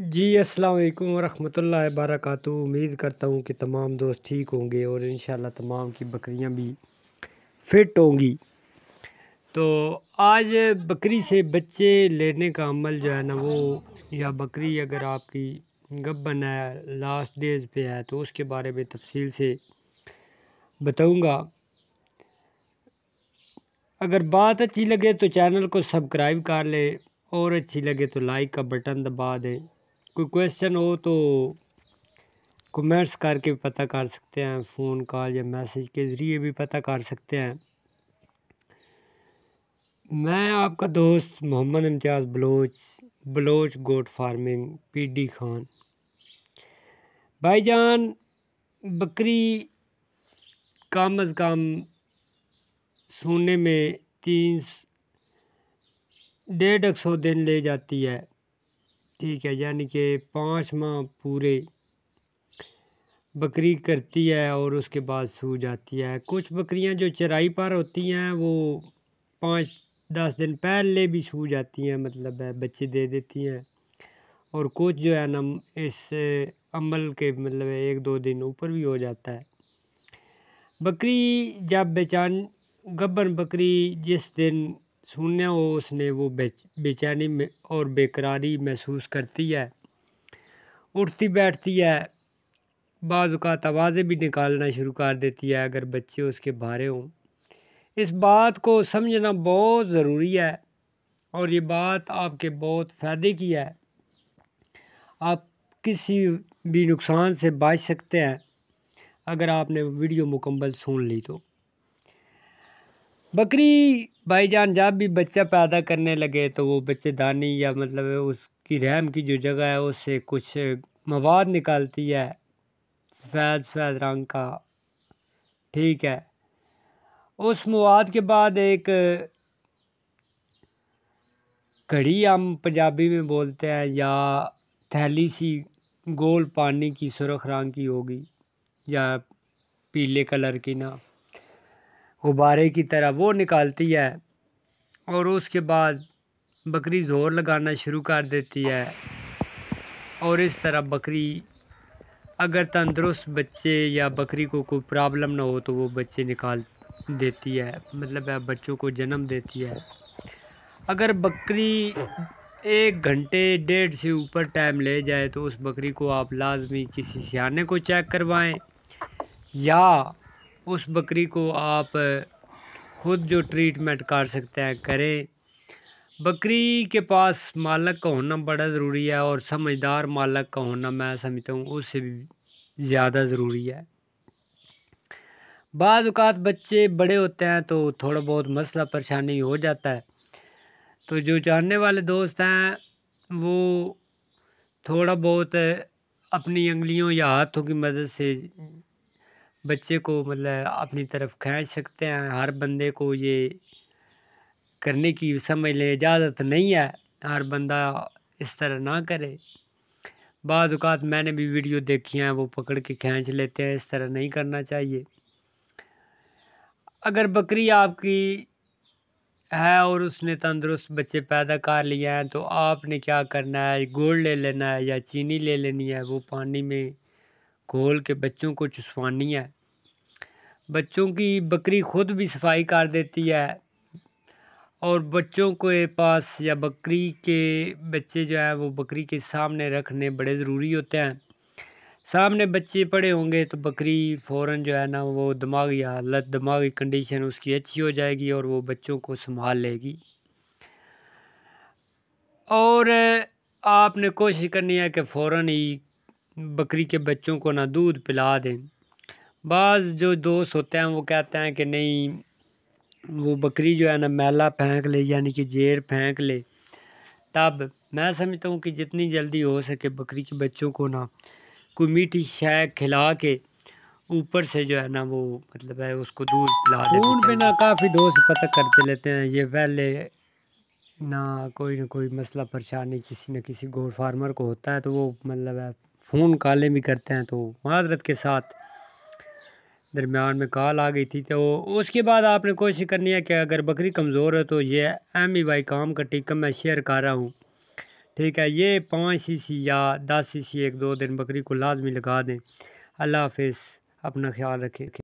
जी अस्सलाम वालेकुम रहमतुल्लाहि उम्मीद करता हूँ कि तमाम दोस्त ठीक होंगे और इन तमाम की बकरियाँ भी फिट होंगी तो आज बकरी से बच्चे लेने का अमल जो है ना वो या बकरी अगर आपकी गबन है लास्ट डेज पे है तो उसके बारे में तफसील से बताऊँगा अगर बात अच्छी लगे तो चैनल को सब्सक्राइब कर लें और अच्छी लगे तो लाइक का बटन दबा दें कोई क्वेश्चन हो तो कमेंट्स करके भी पता कर सकते हैं फ़ोन कॉल या मैसेज के ज़रिए भी पता कर सकते हैं मैं आपका दोस्त Mohammad Imtiaz Baloch Baloch goat farming P D Khan भाईजान बकरी कम अज़ कम सोने में तीन डेढ़ सौ दिन ले जाती है ठीक है यानी कि पाँच माह पूरे बकरी करती है और उसके बाद सू जाती है कुछ बकरियां जो चराई पर होती हैं वो पाँच दस दिन पहले भी सू जाती हैं मतलब है बच्चे दे देती हैं और कुछ जो है ना इस अमल के मतलब एक दो दिन ऊपर भी हो जाता है बकरी जब बेचान गबन बकरी जिस दिन सुनने हो उसने वो बेच बेचैनी में और बेकरारी महसूस करती है उठती बैठती है बाज़ आवाज़ें भी निकालना शुरू कर देती है अगर बच्चे उसके भारे हों इस बात को समझना बहुत ज़रूरी है और ये बात आपके बहुत फ़ायदे की है आप किसी भी नुकसान से बच सकते हैं अगर आपने वीडियो मुकम्मल सुन ली तो बकरी जान जब भी बच्चा पैदा करने लगे तो वो बच्चे दानी या मतलब उसकी रहम की जो जगह है उससे कुछ मवाद निकालती है सफ़ेद सफ़ेद रंग का ठीक है उस मवाद के बाद एक घड़ी हम पंजाबी में बोलते हैं या थैली सी गोल पानी की सुरख रंग की होगी या पीले कलर की ना गुब्बारे की तरह वो निकालती है और उसके बाद बकरी जोर लगाना शुरू कर देती है और इस तरह बकरी अगर तंदुरुस्त बच्चे या बकरी को कोई प्रॉब्लम ना हो तो वो बच्चे निकाल देती है मतलब है बच्चों को जन्म देती है अगर बकरी एक घंटे डेढ़ से ऊपर टाइम ले जाए तो उस बकरी को आप लाजमी किसी सियाने को चेक करवाएं या उस बकरी को आप खुद जो ट्रीटमेंट कर सकते हैं करें बकरी के पास मालक का होना बड़ा ज़रूरी है और समझदार मालक का होना मैं समझता हूँ उससे भी ज़्यादा ज़रूरी है बाद अवत बच्चे बड़े होते हैं तो थोड़ा बहुत मसला परेशानी हो जाता है तो जो जानने वाले दोस्त हैं वो थोड़ा बहुत अपनी उंगलियों या हाथों की मदद से बच्चे को मतलब अपनी तरफ खींच सकते हैं हर बंदे को ये करने की समझ लें इजाज़त नहीं है हर बंदा इस तरह ना करे बाद अवत मैंने भी वीडियो देखी हैं वो पकड़ के खींच लेते हैं इस तरह नहीं करना चाहिए अगर बकरी आपकी है और उसने तंदुरुस्त बच्चे पैदा कर लिए हैं तो आपने क्या करना है गोल ले लेना है या चीनी ले लेनी है वो पानी में खोल के बच्चों को चुसवानी है बच्चों की बकरी खुद भी सफाई कर देती है और बच्चों के पास या बकरी के बच्चे जो है वो बकरी के सामने रखने बड़े ज़रूरी होते हैं सामने बच्चे पड़े होंगे तो बकरी फ़ौरन जो है ना वो दिमागी हालत दिमागी कंडीशन उसकी अच्छी हो जाएगी और वो बच्चों को संभाल लेगी और आपने कोशिश करनी है कि फ़ौर ही बकरी के बच्चों को ना दूध पिला दें बाज़ जो दोस्त होते हैं वो कहते हैं कि नहीं वो बकरी जो है ना मैला फेंक ले यानी कि जेर फेंक ले तब मैं समझता हूँ कि जितनी जल्दी हो सके बकरी के बच्चों को ना कोई मीठी शय खिला के ऊपर से जो है ना वो मतलब है उसको दूध पिला दे पे ना काफ़ी दोस्त पता करते लेते हैं ये पहले ना कोई ना कोई मसला परेशानी किसी न किसी गोड फार्मर को होता है तो वो मतलब है फ़ोन कॉलें भी करते हैं तो माजरत के साथ दरमियान में कॉल आ गई थी तो उसके बाद आपने कोशिश करनी है कि अगर बकरी कमज़ोर है तो ये एम ई वाई काम का टीका मैं शेयर कर रहा हूँ ठीक है ये पाँच सी सी या दस सी सी एक दो दिन बकरी को लाजमी लगा दें अल्लाह हाफ अपना ख्याल रखें